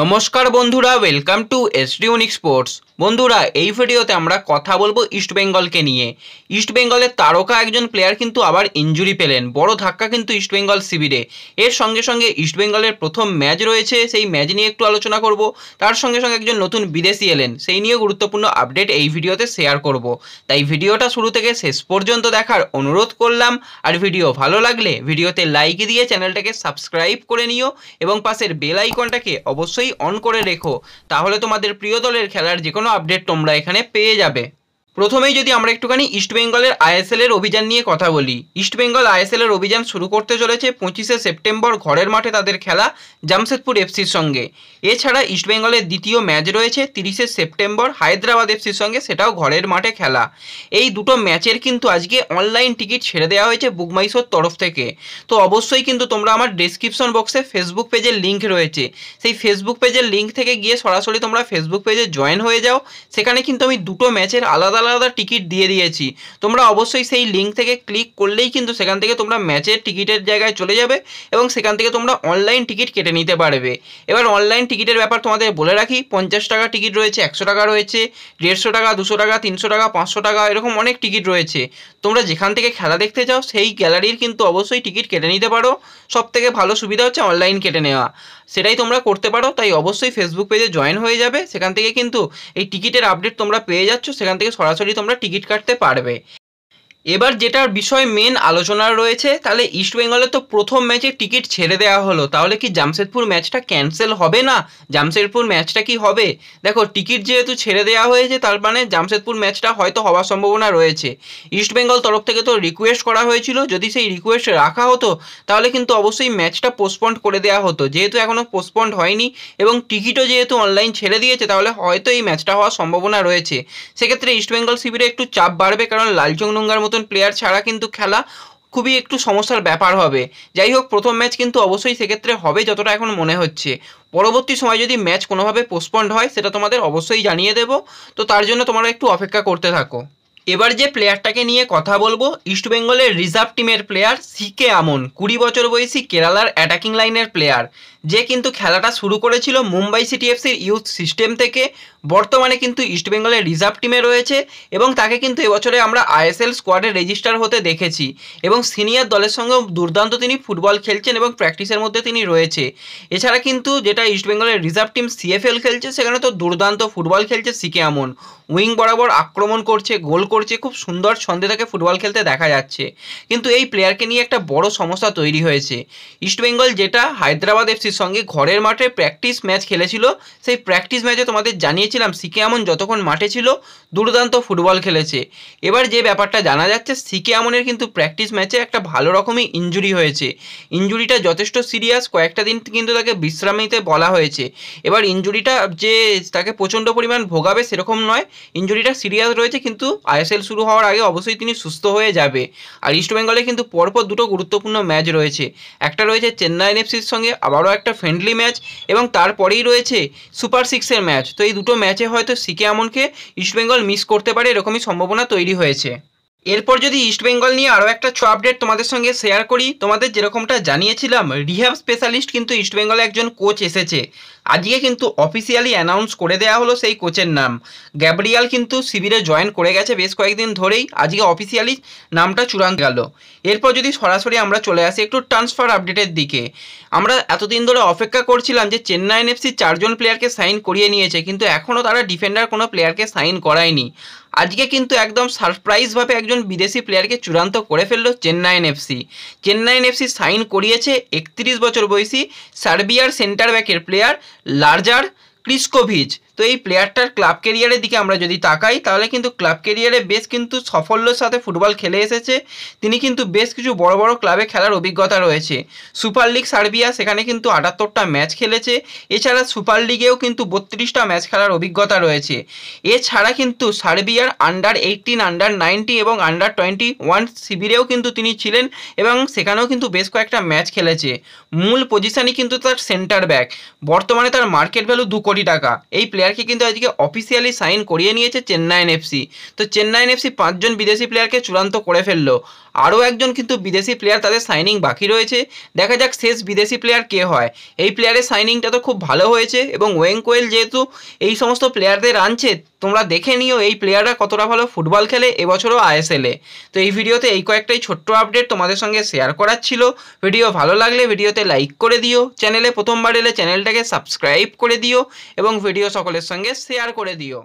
নমস্কার বন্ধুরা welcome to the unique sports বন্ধুরা এই ভিডিওতে আমরা কথা বলবো ইস্ট বেঙ্গলকে নিয়ে ইস্ট বেঙ্গলের তারকা একজন প্লেয়ার কিন্তু আবার ইঞ্জুরি পেলেন বড় ধাক্কা কিন্তু ইস্ট বেঙ্গল শিবিরে এর সঙ্গে সঙ্গে ইস্ট বেঙ্গলের প্রথম ম্যাচ রয়েছে সেই ম্যাচ নিয়ে একটু আলোচনা করব তার সঙ্গে সঙ্গে একজন নতুন বিদেশি এলেন সেই নিয়ে গুরুত্বপূর্ণ আপডেট এই ভিডিওতে শেয়ার করব তাই ভিডিওটা শুরু থেকে শেষ পর্যন্ত দেখার অনুরোধ করলাম আর ভিডিও ভালো লাগলে ভিডিওতে লাইক দিয়ে চ্যানেলটাকে সাবস্ক্রাইব করে নিও এবং পাশের বেল আইকনটাকে অবশ্যই অবশ্যই অন করে রেখো তাহলে তোমাদের প্রিয় দলের খেলার যে কোনো আপডেট তোমরা এখানে পেয়ে যাবে প্রথমেই যদি আমরা একটুখানি ইস্টবেঙ্গলের আইএসএল এর অভিযান নিয়ে কথা বলি ইস্টবেঙ্গল আইএসএল এর অভিযান শুরু করতে চলেছে পঁচিশে সেপ্টেম্বর ঘরের মাঠে তাদের খেলা জামশেদপুর এফসির সঙ্গে এছাড়া ইস্টবেঙ্গলের দ্বিতীয় ম্যাচ রয়েছে তিরিশে সেপ্টেম্বর হায়দ্রাবাদ এফসির সঙ্গে সেটাও ঘরের মাঠে খেলা এই দুটো ম্যাচের কিন্তু আজকে অনলাইন টিকিট ছেড়ে দেওয়া হয়েছে বুকমাইশোর তরফ থেকে তো অবশ্যই কিন্তু তোমরা আমার ডিসক্রিপশন বক্সে ফেসবুক পেজের লিঙ্ক রয়েছে সেই ফেসবুক পেজের লিঙ্ক থেকে গিয়ে সরাসরি তোমরা ফেসবুক পেজে জয়েন হয়ে যাও সেখানে কিন্তু আমি দুটো ম্যাচের আলাদা আলাদা টিকিট দিয়ে দিয়েছি তোমরা অবশ্যই সেই লিঙ্ক থেকে ক্লিক করলেই কিন্তু সেখান থেকে তোমরা ম্যাচের টিকিটের জায়গায় চলে যাবে এবং সেখান থেকে তোমরা অনলাইন টিকিট কেটে নিতে পারবে এবার অনলাইন টিকিটের ব্যাপার তোমাদের বলে রাখি পঞ্চাশ টাকা টিকিট রয়েছে একশো টাকা রয়েছে দেড়শো টাকা দুশো টাকা তিনশো টাকা পাঁচশো টাকা এরকম অনেক টিকিট রয়েছে তোমরা যেখান থেকে খেলা দেখতে চাও সেই গ্যালারির কিন্তু অবশ্যই টিকিট কেটে নিতে পারো সব থেকে ভালো সুবিধা হচ্ছে অনলাইন কেটে নেওয়া সেটাই তোমরা করতে পারো তাই অবশ্যই ফেসবুক পেজে জয়েন হয়ে যাবে সেখান থেকে কিন্তু এই টিকিটের আপডেট তোমরা পেয়ে যাচ্ছ সেখান থেকে সরাসরি তোমরা টিকিট কাটতে পারবে এবার যেটার বিষয়ে মেন আলোচনা রয়েছে তাহলে ইস্ট বেঙ্গলে তো প্রথম ম্যাচে টিকিট ছেড়ে দেওয়া হলো তাহলে কি জামশেদপুর ম্যাচটা ক্যান্সেল হবে না জামশেদপুর ম্যাচটা কি হবে দেখো টিকিট যেহেতু ছেড়ে দেওয়া হয়েছে তার মানে জামশেদপুর ম্যাচটা হয়তো হওয়ার সম্ভাবনা রয়েছে ইস্ট বেঙ্গল তরফ থেকে তো রিকোয়েস্ট করা হয়েছিল যদি সেই রিকোয়েস্ট রাখা হতো তাহলে কিন্তু অবশ্যই ম্যাচটা পোস্টপন্ড করে দেওয়া হতো যেহেতু এখনও পোস্টপন্ড হয়নি এবং টিকিটও যেহেতু অনলাইন ছেড়ে দিয়েছে তাহলে হয়তো এই ম্যাচটা হওয়ার সম্ভাবনা রয়েছে সেক্ষেত্রে ইস্টবেঙ্গল শিবিরে একটু চাপ বাড়বে কারণ লালচং নোংগার মতো মতন প্লেয়ার ছাড়া কিন্তু খেলা খুবই একটু সমস্যার ব্যাপার হবে যাই হোক প্রথম ম্যাচ কিন্তু অবশ্যই সেক্ষেত্রে হবে যতটা এখন মনে হচ্ছে পরবর্তী সময় যদি ম্যাচ কোনোভাবে পোস্টপন্ড হয় সেটা তোমাদের অবশ্যই জানিয়ে দেব তো তার জন্য তোমরা একটু অপেক্ষা করতে থাকো এবার যে প্লেয়ারটাকে নিয়ে কথা বলবো ইস্টবেঙ্গলের রিজার্ভ টিমের প্লেয়ার সিকে আমন কুড়ি বছর বয়সী কেরালার অ্যাটাকিং লাইনের প্লেয়ার যে কিন্তু খেলাটা শুরু করেছিল মুম্বাই সিটি এফসির ইউথ সিস্টেম থেকে বর্তমানে কিন্তু ইস্টবেঙ্গলের রিজার্ভ টিমে রয়েছে এবং তাকে কিন্তু এবছরে আমরা আইএসএল স্কোয়াডে রেজিস্টার হতে দেখেছি এবং সিনিয়র দলের সঙ্গে দুর্দান্ত তিনি ফুটবল খেলছেন এবং প্র্যাকটিসের মধ্যে তিনি রয়েছে এছাড়া কিন্তু যেটা ইস্টবেঙ্গলের রিজার্ভ টিম সিএফএল খেলছে সেখানে তো দুর্দান্ত ফুটবল খেলছে সিকে আমন উইং বরাবর আক্রমণ করছে গোল করছে করছে খুব সুন্দর ছন্দে তাকে ফুটবল খেলতে দেখা যাচ্ছে কিন্তু এই প্লেয়ারকে নিয়ে একটা বড় সমস্যা তৈরি হয়েছে ইস্টবেঙ্গল যেটা হায়দ্রাবাদ এফসির সঙ্গে ঘরের মাঠে প্র্যাকটিস ম্যাচ খেলেছিল সেই প্র্যাকটিস ম্যাচে তোমাদের জানিয়েছিলাম সিকে আমন যতক্ষণ মাঠে ছিল দুর্দান্ত ফুটবল খেলেছে এবার যে ব্যাপারটা জানা যাচ্ছে সিকে আমনের কিন্তু প্র্যাকটিস ম্যাচে একটা ভালো রকমই ইঞ্জুরি হয়েছে ইঞ্জুরিটা যথেষ্ট সিরিয়াস কয়েকটা দিন কিন্তু তাকে বিশ্রাম নিতে বলা হয়েছে এবার ইঞ্জুরিটা যে তাকে প্রচণ্ড পরিমাণ ভোগাবে সেরকম নয় ইঞ্জুরিটা সিরিয়াস রয়েছে কিন্তু আইএসএল শুরু হওয়ার আগে অবশ্যই তিনি সুস্থ হয়ে যাবে আর ইস্টবেঙ্গলে কিন্তু পরপর দুটো গুরুত্বপূর্ণ ম্যাচ রয়েছে একটা রয়েছে চেন্নাই এফসির সঙ্গে আবারও একটা ফ্রেন্ডলি ম্যাচ এবং তারপরেই রয়েছে সুপার সিক্সের ম্যাচ তো এই দুটো ম্যাচে হয়তো সিকে আমনকে ইস্টবেঙ্গল মিস করতে পারে এরকমই সম্ভাবনা তৈরি হয়েছে এরপর যদি ইস্টবেঙ্গল নিয়ে আরও একটা ছ আপডেট তোমাদের সঙ্গে শেয়ার করি তোমাদের যেরকমটা জানিয়েছিলাম রিহ্যাব স্পেশালিস্ট কিন্তু ইস্টবেঙ্গলে একজন কোচ এসেছে আজকে কিন্তু অফিসিয়ালি অ্যানাউন্স করে দেওয়া হলো সেই কোচের নাম গ্যাব্রিয়াল কিন্তু শিবিরে জয়েন করে গেছে বেশ কয়েকদিন ধরেই আজকে অফিসিয়ালি নামটা চূড়ান্ত গেল এরপর যদি সরাসরি আমরা চলে আসি একটু ট্রান্সফার আপডেটের দিকে আমরা এতদিন ধরে অপেক্ষা করছিলাম যে চেন্নাই এনএফসি চারজন প্লেয়ারকে সাইন করিয়ে নিয়েছে কিন্তু এখনও তারা ডিফেন্ডার কোনো প্লেয়ারকে সাইন করায়নি আজকে কিন্তু একদম সারপ্রাইজভাবে একজন বিদেশি প্লেয়ারকে চূড়ান্ত করে ফেললো Chennaiyin FC Chennaiyin FC sign করিয়েছে একত্রিশ বছর বয়সী সার্বিয়ার সেন্টার ব্যাকের প্লেয়ার লার্জার ক্রিস্কোভিচ তো এই প্লেয়ারটার ক্লাব কেরিয়ারের দিকে আমরা যদি তাকাই তাহলে কিন্তু ক্লাব কেরিয়ারে বেশ কিন্তু সাফল্যের সাথে ফুটবল খেলে এসেছে তিনি কিন্তু বেশ কিছু বড় বড় ক্লাবে খেলার অভিজ্ঞতা রয়েছে সুপার লিগ সার্বিয়া সেখানে কিন্তু আটাত্তরটা ম্যাচ খেলেছে এছাড়া সুপার লিগেও কিন্তু বত্রিশটা ম্যাচ খেলার অভিজ্ঞতা রয়েছে এছাড়া কিন্তু সার্বিয়ার আন্ডার এইটিন আন্ডার নাইনটি এবং আন্ডার টোয়েন্টি ওয়ান শিবিরেও কিন্তু তিনি ছিলেন এবং সেখানেও কিন্তু বেশ কয়েকটা ম্যাচ খেলেছে মূল পজিশানই কিন্তু তার সেন্টার ব্যাক বর্তমানে তার মার্কেট ভ্যালু দু কোটি টাকা এই প্লেয়ার প্লেয়ারকে কিন্তু আজকে অফিসিয়ালি সাইন করিয়ে নিয়েছে চেন্নাইন এফসি তো চেন্নাইন এফসি পাঁচজন বিদেশি প্লেয়ারকে চূড়ান্ত করে ফেললো আরও একজন কিন্তু বিদেশি প্লেয়ার তাদের সাইনিং বাকি রয়েছে দেখা যাক শেষ বিদেশি প্লেয়ার কে হয় এই প্লেয়ারের সাইনিংটা তো খুব ভালো হয়েছে এবং কোয়েল যেহেতু এই সমস্ত প্লেয়ারদের আনছে তোমরা দেখে নিও এই প্লেয়াররা কতটা ভালো ফুটবল খেলে এবছরও আইএসএলে তো এই ভিডিওতে এই কয়েকটাই ছোট্ট আপডেট তোমাদের সঙ্গে শেয়ার করার ছিল ভিডিও ভালো লাগলে ভিডিওতে লাইক করে দিও চ্যানেলে প্রথমবার এলে চ্যানেলটাকে সাবস্ক্রাইব করে দিও এবং ভিডিও সকলের সঙ্গে শেয়ার করে দিও